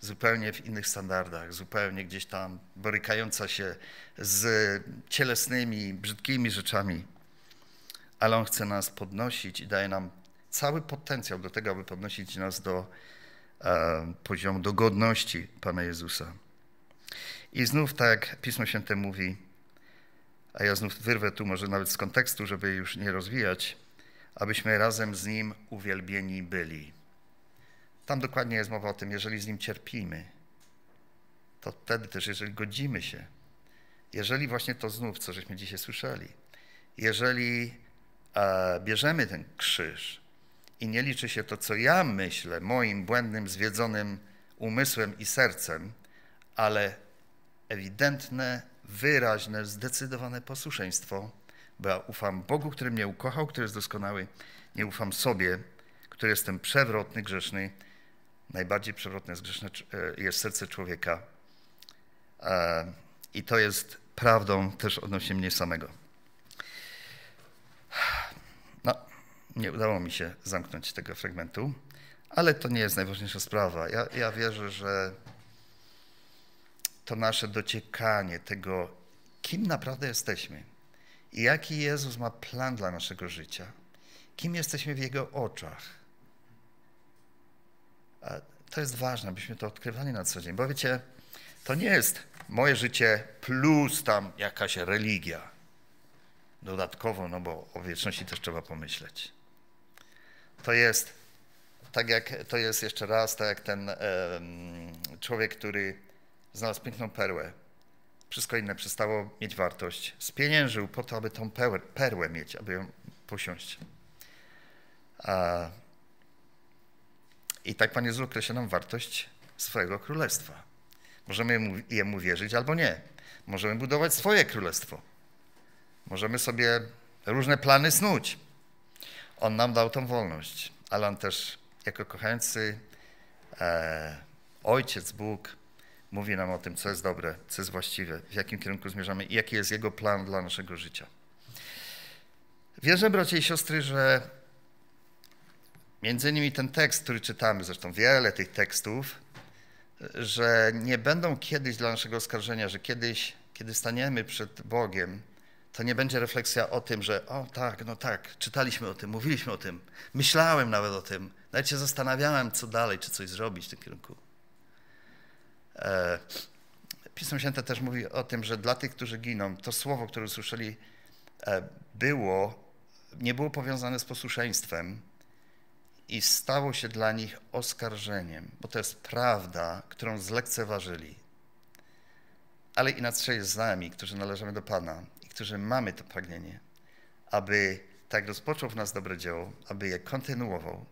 A: Zupełnie w innych standardach, zupełnie gdzieś tam borykająca się z cielesnymi, brzydkimi rzeczami. Ale on chce nas podnosić i daje nam cały potencjał do tego, aby podnosić nas do E, poziom dogodności Pana Jezusa. I znów tak Pismo Święte mówi, a ja znów wyrwę tu może nawet z kontekstu, żeby już nie rozwijać, abyśmy razem z Nim uwielbieni byli. Tam dokładnie jest mowa o tym, jeżeli z Nim cierpimy, to wtedy też, jeżeli godzimy się, jeżeli właśnie to znów, co żeśmy dzisiaj słyszeli, jeżeli e, bierzemy ten krzyż, i nie liczy się to, co ja myślę moim błędnym, zwiedzonym umysłem i sercem, ale ewidentne, wyraźne, zdecydowane posłuszeństwo, bo ja ufam Bogu, który mnie ukochał, który jest doskonały, nie ufam sobie, który jestem przewrotny, grzeszny. Najbardziej przewrotne jest, grzeszne, e, jest serce człowieka. E, I to jest prawdą też odnośnie mnie samego nie udało mi się zamknąć tego fragmentu, ale to nie jest najważniejsza sprawa. Ja, ja wierzę, że to nasze dociekanie tego, kim naprawdę jesteśmy i jaki Jezus ma plan dla naszego życia, kim jesteśmy w Jego oczach. To jest ważne, byśmy to odkrywali na co dzień, bo wiecie, to nie jest moje życie plus tam jakaś religia. Dodatkowo, no bo o wieczności też trzeba pomyśleć. To jest, tak jak, to jest jeszcze raz, tak jak ten um, człowiek, który znalazł piękną perłę. Wszystko inne przestało mieć wartość. Spieniężył po to, aby tą perłę, perłę mieć, aby ją posiąść. A, I tak Panie Jezus określa nam wartość swojego królestwa. Możemy jemu wierzyć albo nie. Możemy budować swoje królestwo. Możemy sobie różne plany snuć. On nam dał tą wolność, ale on też jako kochający e, Ojciec Bóg mówi nam o tym, co jest dobre, co jest właściwe, w jakim kierunku zmierzamy i jaki jest Jego plan dla naszego życia. Wierzę, bracia i siostry, że między innymi ten tekst, który czytamy, zresztą wiele tych tekstów, że nie będą kiedyś dla naszego oskarżenia, że kiedyś, kiedy staniemy przed Bogiem, to nie będzie refleksja o tym, że o tak, no tak, czytaliśmy o tym, mówiliśmy o tym, myślałem nawet o tym, nawet się zastanawiałem, co dalej, czy coś zrobić w tym kierunku. E, Pismo Święte też mówi o tym, że dla tych, którzy giną, to słowo, które usłyszeli, e, było, nie było powiązane z posłuszeństwem i stało się dla nich oskarżeniem, bo to jest prawda, którą zlekceważyli. Ale inaczej jest z nami, którzy należymy do Pana którzy mamy to pragnienie, aby tak rozpoczął w nas dobre dzieło, aby je kontynuował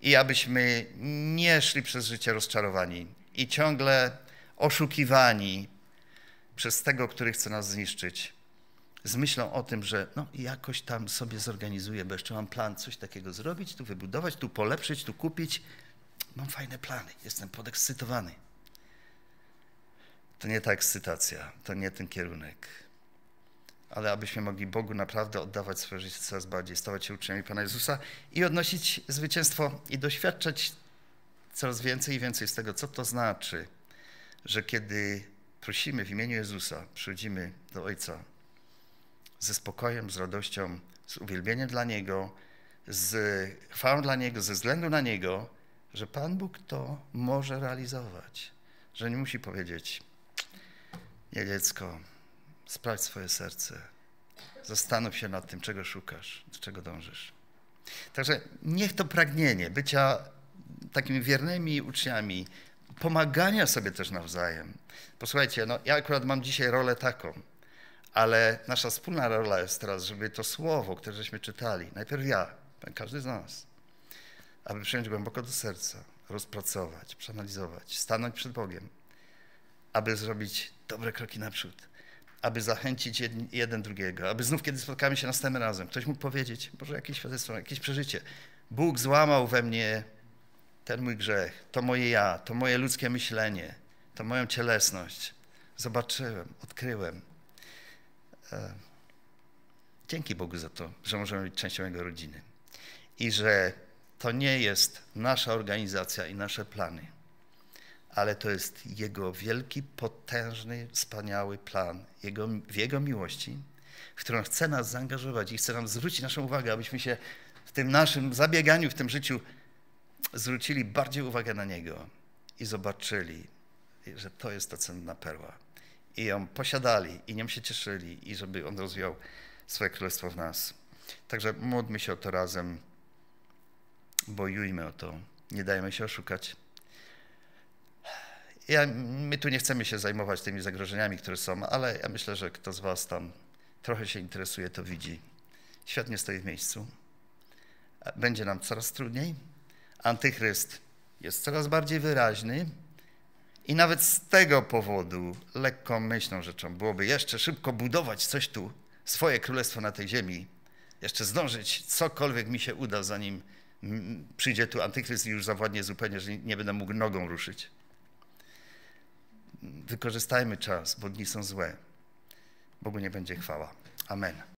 A: i abyśmy nie szli przez życie rozczarowani i ciągle oszukiwani przez tego, który chce nas zniszczyć, z myślą o tym, że no jakoś tam sobie zorganizuję, bo jeszcze mam plan coś takiego zrobić, tu wybudować, tu polepszyć, tu kupić. Mam fajne plany, jestem podekscytowany. To nie ta ekscytacja, to nie ten kierunek ale abyśmy mogli Bogu naprawdę oddawać swoje życie coraz bardziej, stawać się uczniami Pana Jezusa i odnosić zwycięstwo i doświadczać coraz więcej i więcej z tego, co to znaczy, że kiedy prosimy w imieniu Jezusa, przychodzimy do Ojca ze spokojem, z radością, z uwielbieniem dla Niego, z chwałą dla Niego, ze względu na Niego, że Pan Bóg to może realizować, że nie musi powiedzieć, nie dziecko, Sprawdź swoje serce. Zastanów się nad tym, czego szukasz, do czego dążysz. Także niech to pragnienie bycia takimi wiernymi uczniami, pomagania sobie też nawzajem. Posłuchajcie, no ja akurat mam dzisiaj rolę taką, ale nasza wspólna rola jest teraz, żeby to słowo, które żeśmy czytali, najpierw ja, każdy z nas, aby przyjąć głęboko do serca, rozpracować, przeanalizować, stanąć przed Bogiem, aby zrobić dobre kroki naprzód aby zachęcić jeden drugiego, aby znów, kiedy spotkamy się następnym razem, ktoś mógł powiedzieć, może jakieś świadectwo, jakieś przeżycie. Bóg złamał we mnie ten mój grzech, to moje ja, to moje ludzkie myślenie, to moją cielesność. Zobaczyłem, odkryłem. E, dzięki Bogu za to, że możemy być częścią Jego rodziny i że to nie jest nasza organizacja i nasze plany ale to jest Jego wielki, potężny, wspaniały plan. Jego, w Jego miłości, w którą chce nas zaangażować i chce nam zwrócić naszą uwagę, abyśmy się w tym naszym zabieganiu, w tym życiu zwrócili bardziej uwagę na Niego i zobaczyli, że to jest ta cenna perła. I ją posiadali, i nią się cieszyli, i żeby On rozwiał swoje królestwo w nas. Także módlmy się o to razem, bojujmy o to, nie dajmy się oszukać ja, my tu nie chcemy się zajmować tymi zagrożeniami, które są, ale ja myślę, że kto z Was tam trochę się interesuje, to widzi. Świat nie stoi w miejscu. Będzie nam coraz trudniej. Antychryst jest coraz bardziej wyraźny. I nawet z tego powodu lekką myślą rzeczą byłoby jeszcze szybko budować coś tu, swoje królestwo na tej ziemi, jeszcze zdążyć, cokolwiek mi się uda, zanim przyjdzie tu antychryst i już zawładnie zupełnie, że nie będę mógł nogą ruszyć wykorzystajmy czas, bo dni są złe. Bogu nie będzie chwała. Amen.